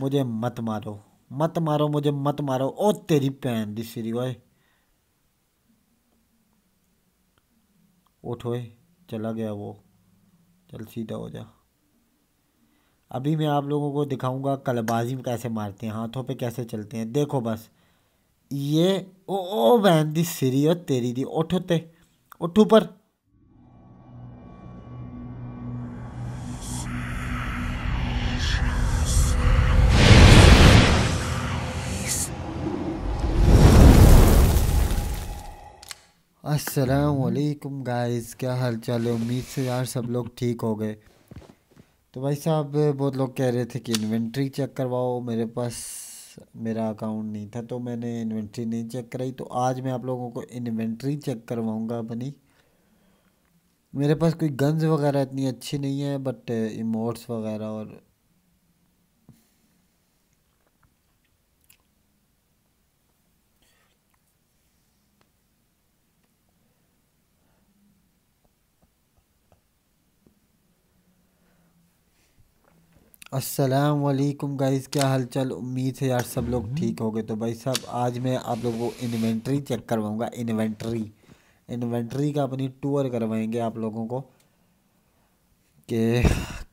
मुझे मत मारो मत मारो मुझे मत मारो ओ तेरी भैन दी सीरी ओए उठ ओए चला गया वो चल सीधा हो जा अभी मैं आप लोगों को दिखाऊंगा कलबाजी में कैसे मारते हैं हाथों पे कैसे चलते हैं देखो बस ये ओ ओ बहन दी सीरी और तेरी दी उठ ते उठ ऊपर असलकुम गाइस क्या हाल चाल है उम्मीद से यार सब लोग ठीक हो गए तो भाई साहब बहुत लोग कह रहे थे कि इन्वेंट्री चेक करवाओ मेरे पास मेरा अकाउंट नहीं था तो मैंने इन्वेंट्री नहीं चेक कराई तो आज मैं आप लोगों को इन्वेंट्री चेक करवाऊंगा अपनी मेरे पास कोई गन्स वगैरह इतनी अच्छी नहीं है बट इमोट्स वगैरह और अस्सलाम वालेकुम गाइस क्या चाल उम्मीद है यार सब लोग ठीक हम्म। हो गए तो भाई साहब आज मैं आप लोगों को इन्वेंट्री चेक करवाऊंगा इन्वेंट्री इन्वेंट्री का अपनी टूर करवाएंगे आप लोगों को कि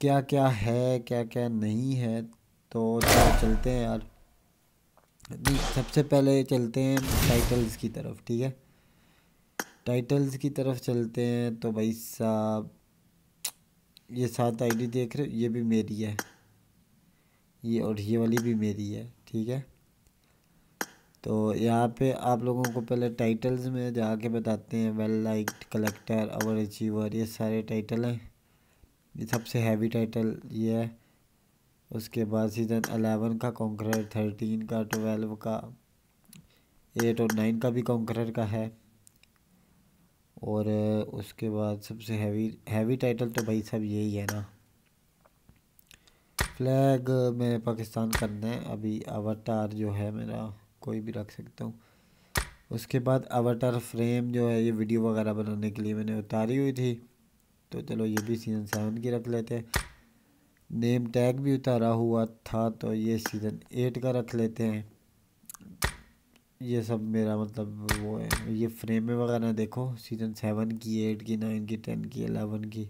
क्या क्या है क्या क्या नहीं है तो चलते हैं यार सबसे पहले चलते हैं टाइटल्स की तरफ ठीक है टाइटल्स की तरफ चलते हैं तो भाई साहब ये सात आईडी देख रहे हो ये भी मेरी है ये और ये वाली भी मेरी है ठीक है तो यहाँ पे आप लोगों को पहले टाइटल्स में जाके बताते हैं well liked collector our achiever ये सारे टाइटल हैं ये सबसे हैवी टाइटल ये है उसके बाद सीज़न अलेवन का कॉन्करर थर्टीन का ट्वेल्व का एट और नाइन का भी कॉन्करर का है और उसके बाद सबसे हैवी हैवी टाइटल तो भाई सब यही है ना फ्लैग में पाकिस्तान करना है अभी अवतार जो है मेरा कोई भी रख सकता हूँ उसके बाद अवतार फ्रेम जो है ये वीडियो वगैरह बनाने के लिए मैंने उतारी हुई थी तो चलो ये भी सीज़न सेवन की रख लेते हैं नेम टैग भी उतारा हुआ था तो ये सीज़न एट का रख लेते हैं ये सब मेरा मतलब वो है ये फ्रेमें वगैरह देखो सीज़न सेवन की एट की नाइन की टेन की एलेवन की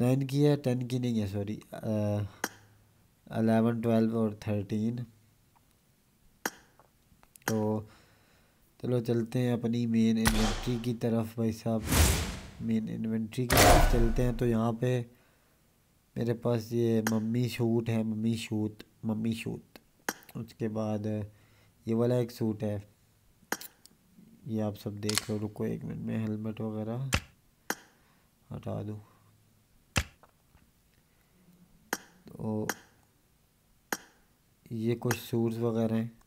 नाइन की है टेन की नहीं है सॉरी अलेवन ट्वेल्व और थर्टीन तो चलो चलते हैं अपनी मेन इन्वेंट्री की तरफ भाई साहब मेन इन्वेंट्री की तरफ चलते हैं तो यहाँ पे मेरे पास ये मम्मी शूट है मम्मी शूट मम्मी शूट उसके बाद ये वाला एक सूट है ये आप सब देख रहे रुको एक मिनट में हेलमेट वगैरह हटा दूँ और ये कुछ सूट्स वगैरह हैं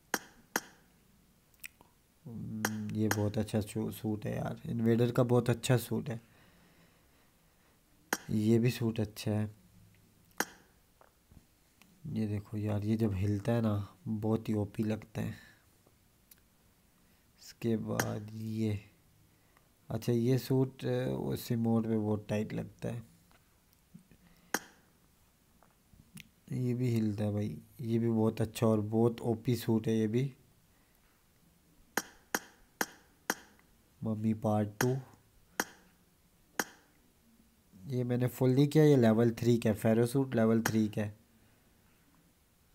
ये बहुत अच्छा सूट है यार इन्वेडर का बहुत अच्छा सूट है ये भी सूट अच्छा है ये देखो यार ये जब हिलता है ना बहुत ही ओपी लगता है इसके बाद ये अच्छा ये सूट उसी मोड पे बहुत टाइट लगता है ये भी हिलता है भाई ये भी बहुत अच्छा और बहुत ओपी सूट है ये भी मम्मी पार्ट टू ये मैंने फुल्ली किया ये लेवल थ्री का फेरो सूट लेवल थ्री का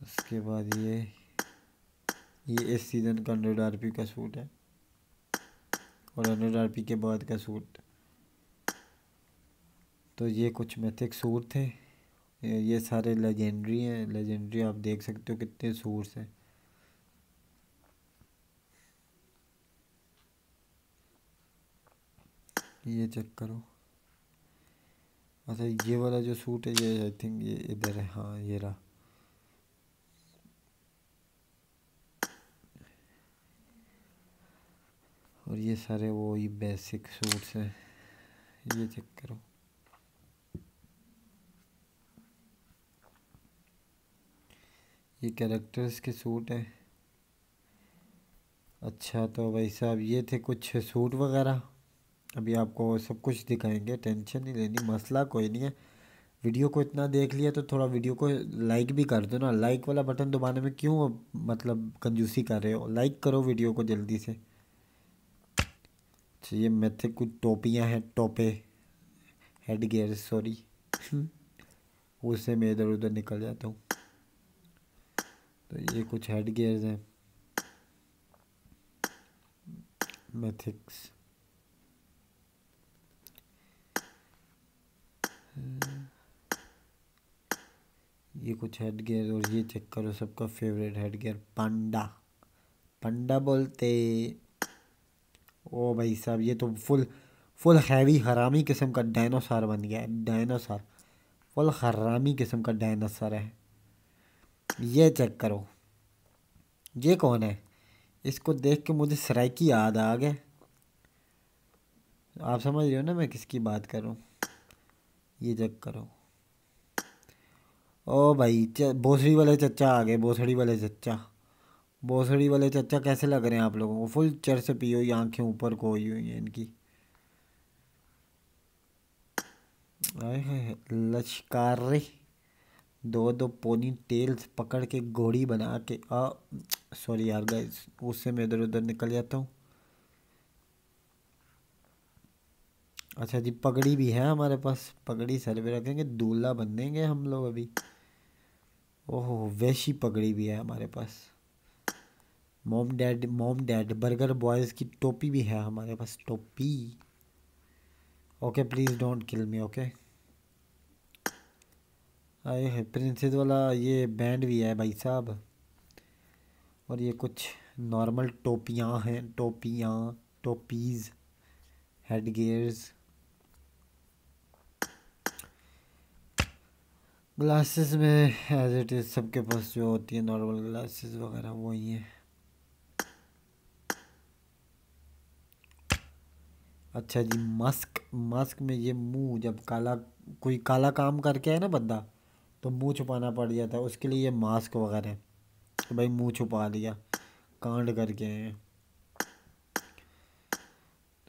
उसके बाद ये ये इस सीज़न का हंड्रेड आर पी का सूट है और हंड्रेड आर पी के बाद का सूट तो ये कुछ मैथिक सूट थे ये सारे लेजेंडरी हैं लेजेंडरी आप देख सकते हो कितने सोर्स हैं ये चेक करो अच्छा ये वाला जो सूट है ये आई थिंक ये इधर है हाँ ये रहा और ये सारे वो ही बेसिक सूट्स हैं ये चेक करो ये कैरेक्टर्स के सूट हैं अच्छा तो भाई साहब ये थे कुछ सूट वगैरह अभी आपको सब कुछ दिखाएंगे टेंशन नहीं लेनी मसला कोई नहीं है वीडियो को इतना देख लिया तो थोड़ा वीडियो को लाइक भी कर दो ना लाइक वाला बटन दबाने में क्यों मतलब कंजूसी कर रहे हो लाइक करो वीडियो को जल्दी से अच्छा ये मैथे कुछ टोपियाँ हैं टोपे हेड गेयर सॉरी उससे मैं इधर उधर निकल जाता हूँ तो ये कुछ हेड गियर्स हैं मेथिक्स ये कुछ हेड गियर और ये चेक करो सबका favourite head gear panda panda बोलते ओ भाई साहब ये तो फुल फुल हैवी हरामी किस्म का डायनासोर बन गया है डायनासोर फुल हरामी किस्म का डायनासोर है ये चेक करो ये कौन है इसको देख के मुझे सराइकी याद आ गए आप समझ रहे हो ना मैं किसकी बात कर रहा हूँ ये चेक करो ओ भाई बोसड़ी वाले चचा आ गए बोसड़ी वाले चचा बोसड़ी वाले चचा कैसे लग रहे हैं आप लोगों को फुल चर से पी हुई आँखें ऊपर को हुई हुई हैं इनकी रही दो दो पोनी टेल्स पकड़ के घोड़ी बना के आ सॉरी यार गाइस उससे मैं इधर उधर निकल जाता हूँ अच्छा जी पगड़ी भी है हमारे पास पगड़ी सर पे रखेंगे दूल्हा बन देंगे हम लोग अभी ओहो वैशी पगड़ी भी है हमारे पास mom dad mom dad burger boys की टोपी भी है हमारे पास टोपी okay please don't kill me okay आए प्रिंसेस वाला ये बैंड भी है भाई साहब और ये कुछ नॉर्मल टोपियाँ हैं टोपियाँ टोपीज़ हेड गेयर्स ग्लासेस में एज इट इज़ सबके पास जो होती है नॉर्मल ग्लासेस वगैरह वो ही हैं अच्छा जी मास्क मास्क में ये मुंह जब काला कोई काला काम करके है ना बंदा तो मुंह छुपाना पड़ जाता है उसके लिए ये मास्क वगैरह तो भाई मुंह छुपा लिया कांड करके हैं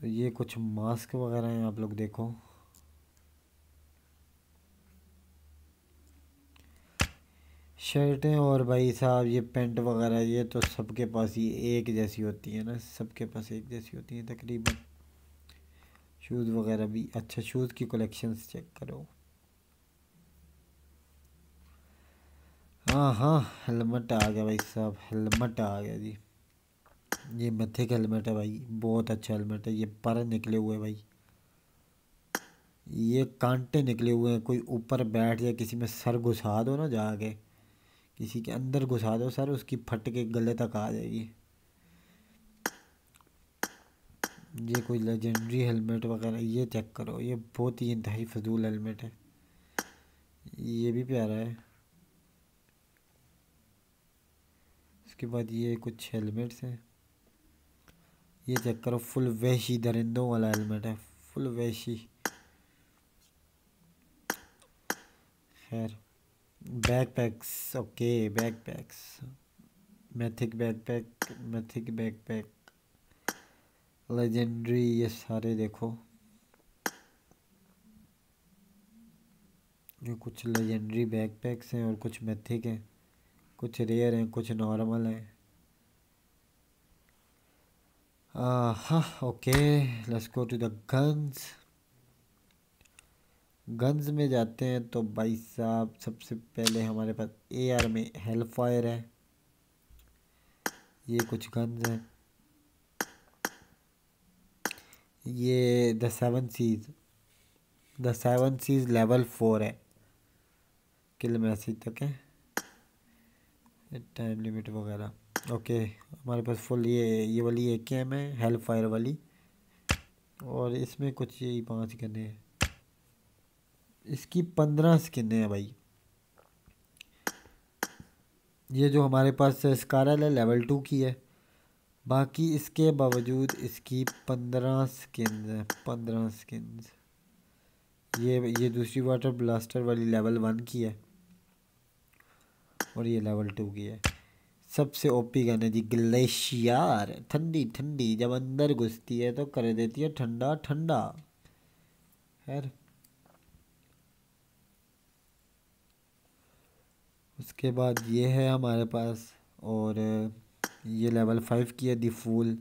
तो ये कुछ मास्क वगैरह हैं आप लोग देखो शर्टें और भाई साहब ये पेंट वगैरह ये तो सबके पास ही एक जैसी होती है ना सबके पास एक जैसी होती है तकरीबन शूज़ वगैरह भी अच्छा शूज़ की कलेक्शंस चेक करो हाँ हाँ हेलमेट आ गया भाई साहब हेलमेट आ गया जी ये मथे का हेलमेट है भाई बहुत अच्छा हेलमेट है ये पर निकले हुए भाई ये कांटे निकले हुए हैं कोई ऊपर बैठ जाए किसी में सर घुसा दो ना जाके किसी के अंदर घुसा दो सर उसकी फट के गले तक आ जाएगी ये कोई लेजेंडरी हेलमेट वगैरह ये चेक करो ये बहुत ही इंतहाई फजूल हेलमेट है ये भी प्यारा है उसके बाद ये कुछ हेलमेट्स हैं ये चेक करो फुल वैशी दरिंदों वाला हेलमेट है फुल वैशी खैर backpacks okay backpacks mythic backpack mythic backpack legendary ये सारे देखो ये कुछ लेजेंडरी बैक पैक्स हैं और कुछ मैथिक हैं कुछ रेयर हैं कुछ नॉर्मल हैं okay let's go to the guns guns में जाते हैं तो भाई साहब सबसे पहले हमारे पास ए आर में हेल फायर है ये कुछ गन्स हैं ये the seven seas the seven seas level four है किल मैसेज तक है टाइम लिमिट वगैरह ओके हमारे पास फुल ये ये वाली ए के एम है हेल्प फायर वाली और इसमें कुछ यही पाँच गने हैं इसकी पंद्रह स्किनें हैं भाई ये जो हमारे पास स्कारल है लेवल टू की है बाकी इसके बावजूद इसकी पंद्रह स्किन है पंद्रह स्किन ये ये दूसरी वाटर ब्लास्टर वाली लेवल वन की है और ये लेवल टू की है सबसे ओपी गन है जी ग्लेशियर ठंडी ठंडी जब अंदर घुसती है तो कर देती है ठंडा ठंडा खैर उसके बाद ये है हमारे पास और ये लेवल फाइव की है दी फूल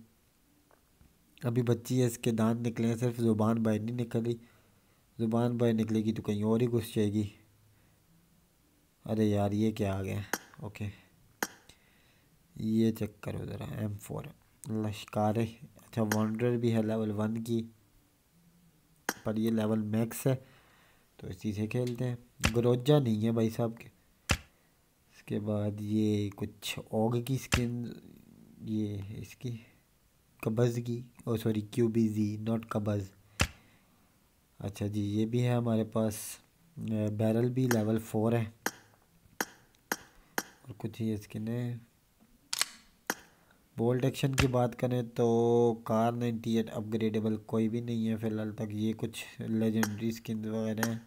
अभी बच्ची है इसके दांत निकले हैं सिर्फ ज़ुबान बाहर नहीं निकली ज़ुबान बाहर निकलेगी तो कहीं और ही घुस जाएगी अरे यार ये क्या आ गया ओके ये चेक करो ज़रा एम फोर लश्कार अच्छा वॉन्डर भी है लेवल वन की पर ये लेवल मैक्स है तो इसी से खेलते हैं ग्रोजा नहीं है भाई साहब के इसके बाद ये कुछ ओग की स्किन ये इसकी कबज़ की oh sorry Q B G not कबज़ अच्छा जी ये भी है हमारे पास बैरल भी लेवल फोर है और कुछ ही स्किन है बोल्ट एक्शन की बात करें तो कार 98 अपग्रेडेबल कोई भी नहीं है फ़िलहाल तक ये कुछ लेजेंडरी स्किन वगैरह हैं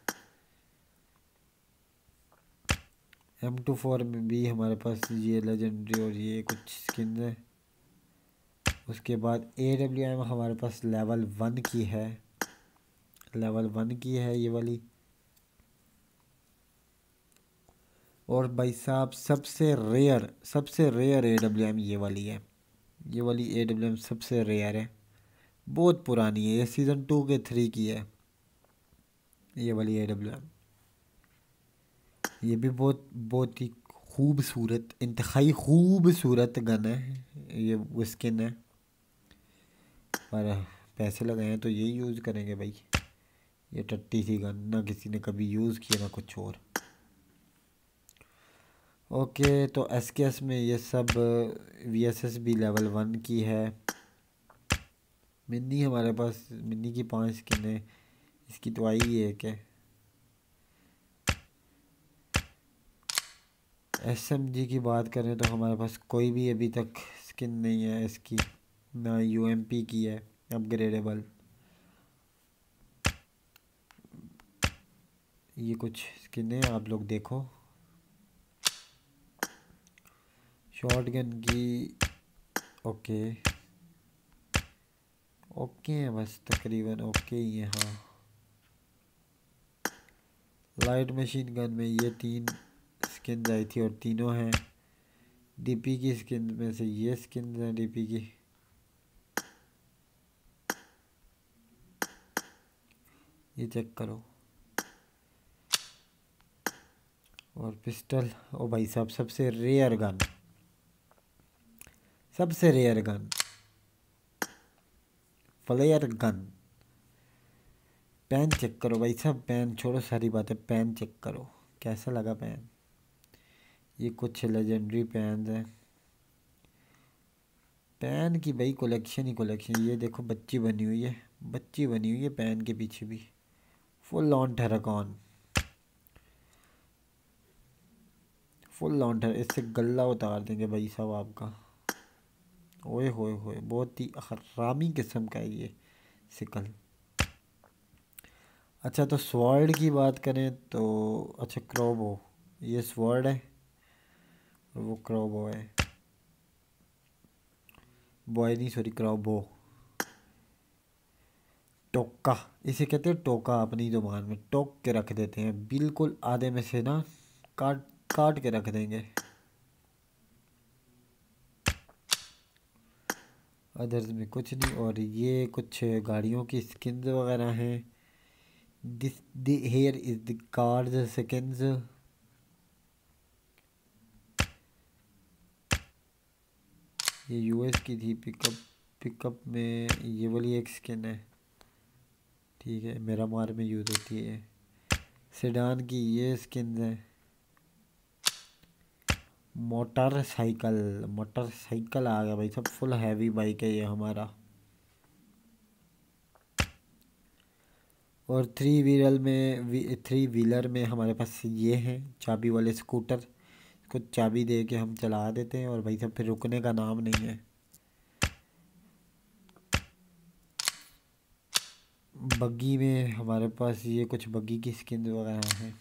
एम टू फोर में भी हमारे पास ये लेजेंडरी और ये कुछ स्किन है उसके बाद ए डब्ल्यू एम हमारे पास लेवल वन की है लेवल वन की है ये वाली और भाई साहब सबसे रेयर सबसे रेयर ए डब्ल्यू एम ये वाली है ये वाली ए डब्ल्यू एम सबसे रेयर है बहुत पुरानी है ये सीज़न टू के थ्री की है ये वाली ए डब्ल्यू एम ये भी बहुत बहुत ही खूबसूरत इंतहाई खूबसूरत गन है ये वो स्किन है पर पैसे लगाए हैं तो यही यूज़ करेंगे भाई ये टट्टी सी गन ना किसी ने कभी यूज़ किया ना कुछ और ओके तो एस के एस में ये सब V S S B level one की है मिनी हमारे पास मिनी की पांच स्किन है इसकी तो आई ही एक है एस एम जी की बात करें तो हमारे पास कोई भी अभी तक स्किन नहीं है इसकी ना यू एम पी की है अपग्रेडेबल ये कुछ स्किन है आप लोग देखो शॉर्ट गन की ओके ओके है बस तकरीबन ओके ही है हाँ लाइट मशीन गन में ये तीन स्किन आई थी और तीनों हैं डीपी की स्किन में से ये स्किन हैं डीपी की ये चेक करो और पिस्टल ओ भाई साहब सबसे रेयर गन सबसे rare gun flare gun pan check करो भाई सब पेन छोड़ो सारी बातें पैन चेक करो कैसा लगा पैन ये कुछ लेजेंडरी पैन है पैन की भाई कलेक्शन ही कलेक्शन ये देखो बच्ची बनी हुई है बच्ची बनी हुई है पैन के पीछे भी फुल ऑन ठहराकॉन फुल ऑन ठर इससे गला उतार देंगे भाई साहब आपका ओए होए होए बहुत ही हरामी किस्म का ये सिकल अच्छा तो स्वर्ड की बात करें तो अच्छा क्रोबो ये स्वर्ड है और वो क्रोबो है बॉय नहीं सॉरी क्रोबो टोका इसे कहते हैं टोका अपनी ज़ुबान में टोक के रख देते हैं बिल्कुल आधे में से ना काट काट के रख देंगे अदर्स में कुछ नहीं और ये कुछ गाड़ियों की स्किन्स वगैरह हैं this there is the cars skins ये यूएस की थी पिकअप पिकअप में ये वाली एक स्किन है ठीक है मेरा मार में यूज़ होती है सेडान की ये स्किन है मोटरसाइकिल मोटरसाइकिल आ गया भाई सब फुल हैवी बाइक है ये हमारा और थ्री व्हीलर में थ्री व्हीलर में हमारे पास ये हैं चाबी वाले स्कूटर इसको चाबी दे के हम चला देते हैं और भाई सब फिर रुकने का नाम नहीं है बग्गी में हमारे पास ये कुछ बग्गी की स्किन वगैरह हैं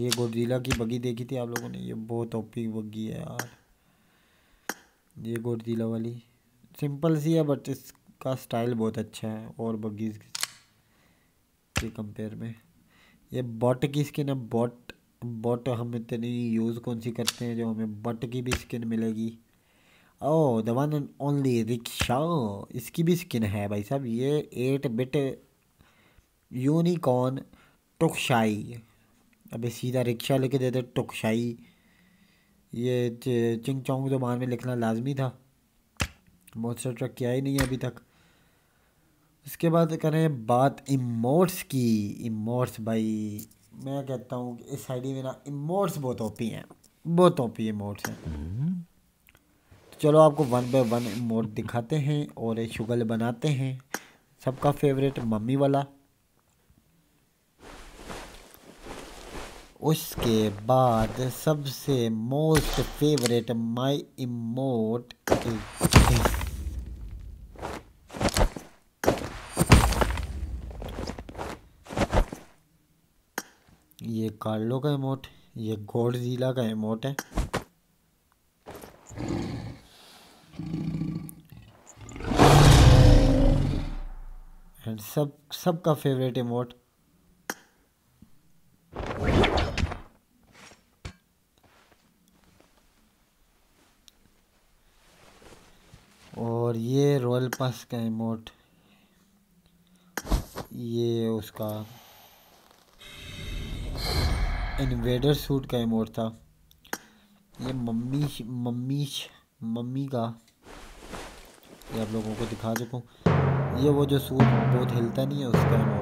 ये गोडजिला की बगी देखी थी आप लोगों ने ये बहुत ओपी बगी है यार ये गोडजिला वाली सिंपल सी है बट इसका स्टाइल बहुत अच्छा है और बगीज के कंपेयर में ये बॉट की स्किन है बॉट बॉट हम इतनी यूज़ कौन सी करते हैं जो हमें बट की भी स्किन मिलेगी oh the one and only rickshaw इसकी भी स्किन है भाई साहब ये एट बिट यूनिकॉर्न टुकशाई अभी सीधा रिक्शा लेके देते टुकशाई ये चिंग चौंग जबान में लिखना लाजमी था मोस्टर ट्रक किया ही नहीं है अभी तक उसके बाद करें बात इमोट्स की इमोट्स भाई मैं कहता हूँ कि इस साइड में ना इमोट्स बहुत ओपी हैं बहुत ओपी इमोट्स हैं तो चलो आपको वन बाय वन इमोट दिखाते हैं और एक शुगल बनाते हैं सबका फेवरेट मम्मी वाला उसके बाद सबसे most favourite my emote is ये कार्लो का इमोट ये जिला का इमोट है एंड सब सबका फेवरेट इमोट और ये रॉयल पास का इमोट ये उसका इन्वेडर सूट का इमोट था ये मम्मी मम्मी मम्मी का ये आप लोगों को दिखा हूँ ये वो जो सूट बहुत हिलता नहीं है उसका इमोट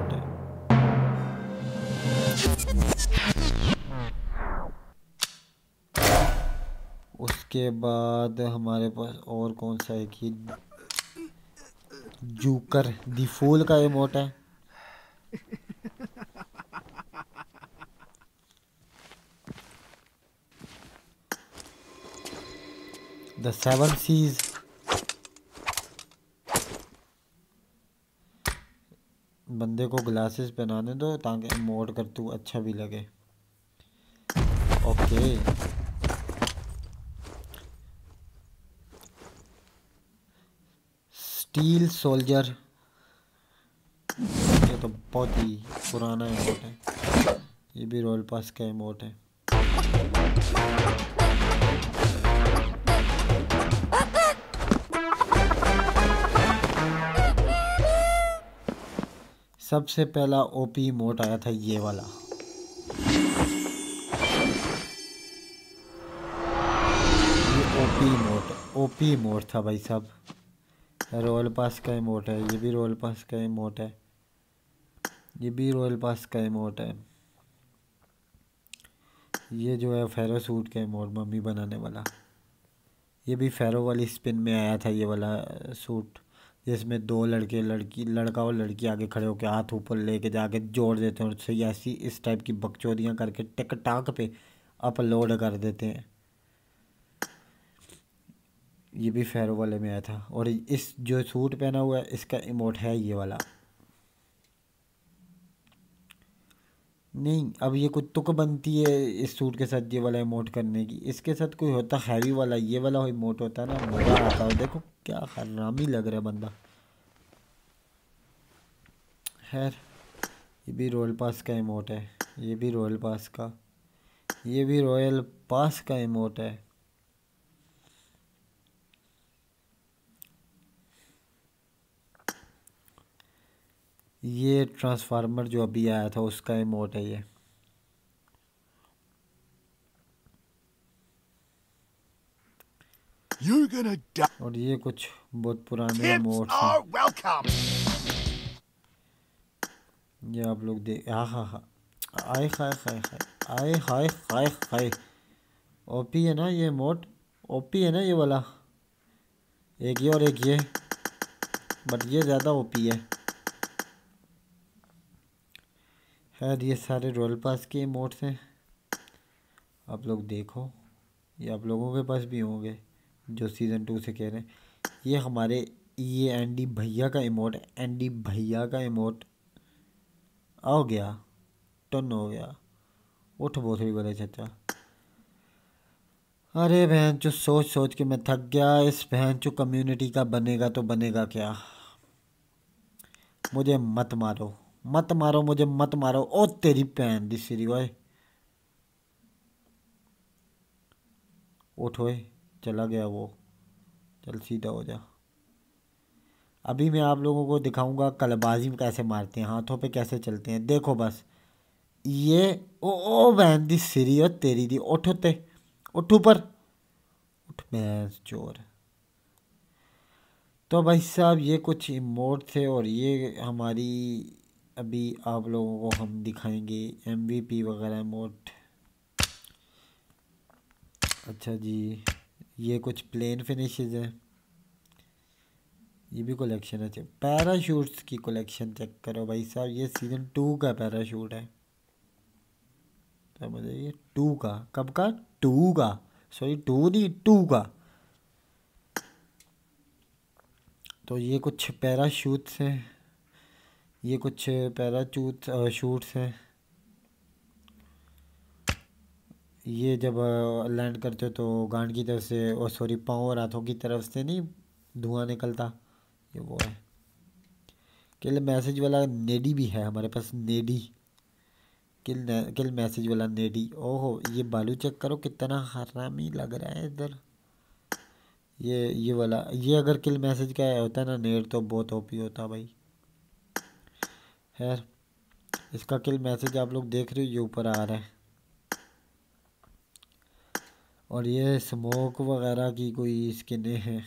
उसके बाद हमारे पास और कौन सा है कि जूकर दी का इमोट है द सेवन सीज बंदे को ग्लासेस पहनाने दो ताकि मोड कर तू अच्छा भी लगे ओके स्टील सोल्जर ये तो बहुत ही पुराना इमोट है ये भी रॉयल पास का इमोट है सबसे पहला ओपी मोट आया था ये वाला ये ओपी मोट ओपी मोट था भाई साहब रॉयल पास का इमोट है ये भी रॉयल पास का इमोट है ये भी रॉयल पास का इमोट है ये जो है फेरो सूट का इमोट मम्मी बनाने वाला ये भी फेरो वाली स्पिन में आया था ये वाला सूट जिसमें दो लड़के लड़की लड़का और लड़की आगे खड़े होकर हाथ ऊपर लेके जाके जोड़ देते हैं और ऐसी इस टाइप की बकचोदियाँ करके टिक टाक पे अपलोड कर देते हैं ये भी फेरो वाले में आया था और इस जो सूट पहना हुआ है इसका इमोट है ये वाला नहीं अब ये कुछ तुक बनती है इस सूट के साथ ये वाला इमोट करने की इसके साथ कोई होता हैवी वाला ये वाला इमोट होता ना मज़ा आता है देखो क्या हरामी लग रहा है बंदा खैर ये भी रॉयल पास का इमोट है ये भी रॉयल पास का ये भी रॉयल पास का इमोट है ये ट्रांसफार्मर जो अभी आया था उसका इमोट है ये और ये कुछ बहुत पुराने मोड ये आप लोग देख हाँ हाँ हाँ आए खाए खाए खाए आए हाय खाए हाय ओपी है ना ये मोट ओपी है ना ये वाला एक ये और एक ये बट ये ज़्यादा ओपी है खैर ये सारे रॉयल पास के मोड्स हैं आप लोग देखो ये आप लोगों के पास भी होंगे जो सीज़न टू से कह रहे हैं ये हमारे ये एंडी भैया का इमोट एंडी भैया का इमोट आ गया टन हो गया उठ बोथड़ी बड़े चचा अरे बहन चो सोच सोच के मैं थक गया इस बहन चो कम्युनिटी का बनेगा तो बनेगा क्या मुझे मत मारो मत मारो मुझे मत मारो ओ तेरी भैन दी सिरी ओए उठ ओए चला गया वो चल सीधा हो जा अभी मैं आप लोगों को दिखाऊंगा कलबाजी में कैसे मारते हैं हाथों पे कैसे चलते हैं देखो बस ये ओ ओ बहन दी सिरी और तेरी दी उठो ते उठ ऊपर उठ भैंस चोर तो भाई साहब ये कुछ इमोट थे और ये हमारी अभी आप लोगों को हम दिखाएंगे एमवीपी वगैरह मोट अच्छा जी ये कुछ प्लेन फिनिशेस हैं ये भी कलेक्शन है पैराशूट्स अच्छा। की कलेक्शन चेक करो भाई साहब ये सीज़न टू का पैराशूट है समझ आइए टू का कब का टू का सॉरी टू नहीं टू का तो ये कुछ पैराशूट्स हैं ये कुछ पैराचूट शूट्स हैं ये जब लैंड करते हो तो गांड की तरफ से और सॉरी पाँव और हाथों की तरफ से नहीं धुआं निकलता ये वो है किल मैसेज वाला नेडी भी है हमारे पास नेडी किल किल मैसेज वाला नेडी ओहो ये बालू चेक करो कितना हरामी लग रहा है इधर ये ये वाला ये अगर किल मैसेज का होता है ना नेड तो बहुत ओपी होता भाई खैर इसका किल मैसेज आप लोग देख रहे हो ये ऊपर आ रहा है और ये स्मोक वगैरह की कोई स्किनें हैं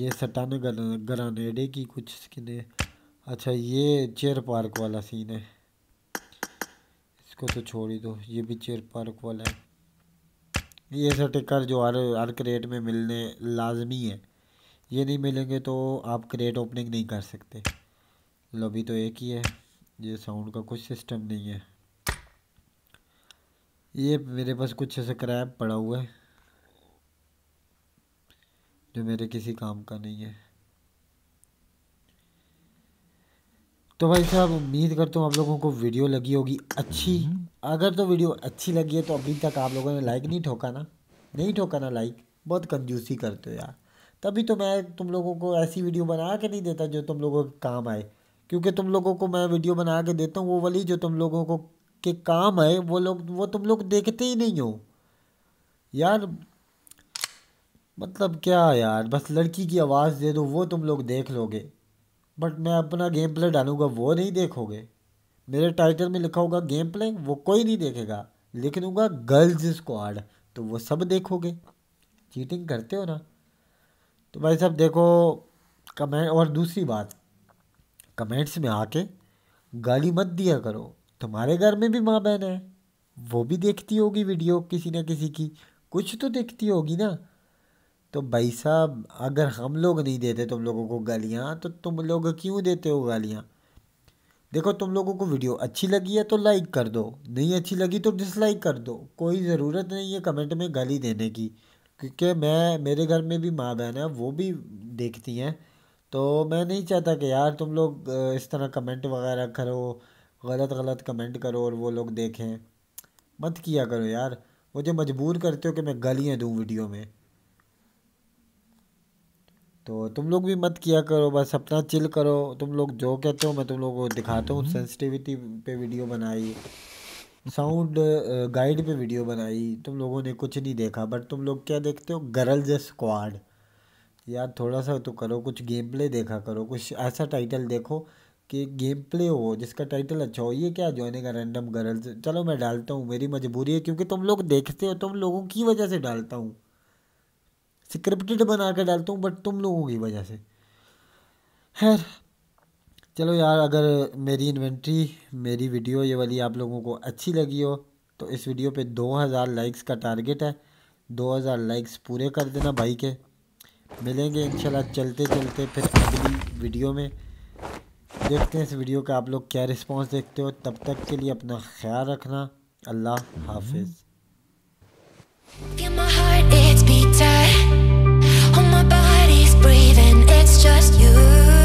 ये सटान ग्रानेडे की कुछ स्किनें अच्छा ये चेयर पार्क वाला सीन है इसको तो छोड़ ही दो ये भी चेयर पार्क वाला है ये सर्टिकर जो हर हर क्रेट में मिलने लाजमी है ये नहीं मिलेंगे तो आप क्रेट ओपनिंग नहीं कर सकते लॉबी तो एक ही है ये साउंड का कुछ सिस्टम नहीं है ये मेरे पास कुछ स्क्रैप पड़ा हुआ है जो मेरे किसी काम का नहीं है तो भाई साहब उम्मीद करता हूँ आप लोगों को वीडियो लगी होगी अच्छी हम्म। अगर तो वीडियो अच्छी लगी है तो अभी तक आप लोगों ने लाइक नहीं ठोका ना नहीं ठोका ना लाइक बहुत कंजूसी करते हो यार तभी तो मैं तुम लोगों को ऐसी वीडियो बना के नहीं देता जो तुम लोगों के काम आए क्योंकि तुम लोगों को मैं वीडियो बना के देता हूँ वो वाली जो तुम लोगों को के काम आए वो लोग वो तुम लोग देखते ही नहीं हो यार मतलब क्या यार बस लड़की की आवाज़ दे दो वो तुम लोग देख लोगे बट मैं अपना गेम प्ले डालूँगा वो नहीं देखोगे मेरे टाइटल में लिखा होगा गेम प्ले वो कोई नहीं देखेगा लिख दूँगा गर्ल्स स्क्वाड तो वो सब देखोगे चीटिंग करते हो ना तो भाई साहब देखो कमेंट और दूसरी बात कमेंट्स में आके गाली मत दिया करो तुम्हारे घर में भी माँ बहन है वो भी देखती होगी वीडियो किसी ना किसी की कुछ तो देखती होगी ना तो भाई साहब अगर हम लोग नहीं देते तुम लोगों को गालियाँ तो तुम लोग क्यों देते हो गालियाँ देखो तुम लोगों को वीडियो अच्छी लगी है तो लाइक कर दो नहीं अच्छी लगी तो डिसलाइक कर दो कोई ज़रूरत नहीं है कमेंट में गाली देने की क्योंकि मैं मेरे घर में भी माँ बहन है वो भी देखती हैं तो मैं नहीं चाहता कि यार तुम लोग इस तरह कमेंट वगैरह करो गलत गलत कमेंट करो और वो लोग देखें मत किया करो यार मुझे मजबूर करते हो कि मैं गालियाँ दूँ वीडियो में तो तुम लोग भी मत किया करो बस अपना चिल करो तुम लोग जो कहते हो मैं तुम लोगों को दिखाता हूँ सेंसिटिविटी हम्म। पे वीडियो बनाई साउंड गाइड uh, पे वीडियो बनाई तुम लोगों ने कुछ नहीं देखा बट तुम लोग क्या देखते हो गर्ल्स स्क्वाड यार थोड़ा सा तो करो कुछ गेम प्ले देखा करो कुछ ऐसा टाइटल देखो कि गेम प्ले हो जिसका टाइटल अच्छा हो ये क्या जॉइनिंग रैंडम गर्ल्स चलो मैं डालता हूँ मेरी मजबूरी है क्योंकि तुम लोग देखते हो तुम लोगों की वजह से डालता हूँ स्क्रिप्टेड बना कर डालता हूँ बट तुम लोगों की वजह से खैर चलो यार अगर मेरी इन्वेंट्री मेरी वीडियो ये वाली आप लोगों को अच्छी लगी हो तो इस वीडियो पे 2000 लाइक्स का टारगेट है 2000 लाइक्स पूरे कर देना भाई के मिलेंगे इंशाल्लाह चलते चलते फिर अगली वीडियो में देखते हैं इस वीडियो का आप लोग क्या रिस्पांस देखते हो तब तक के लिए अपना ख्याल रखना अल्लाह हम्म। हाफिज़ just you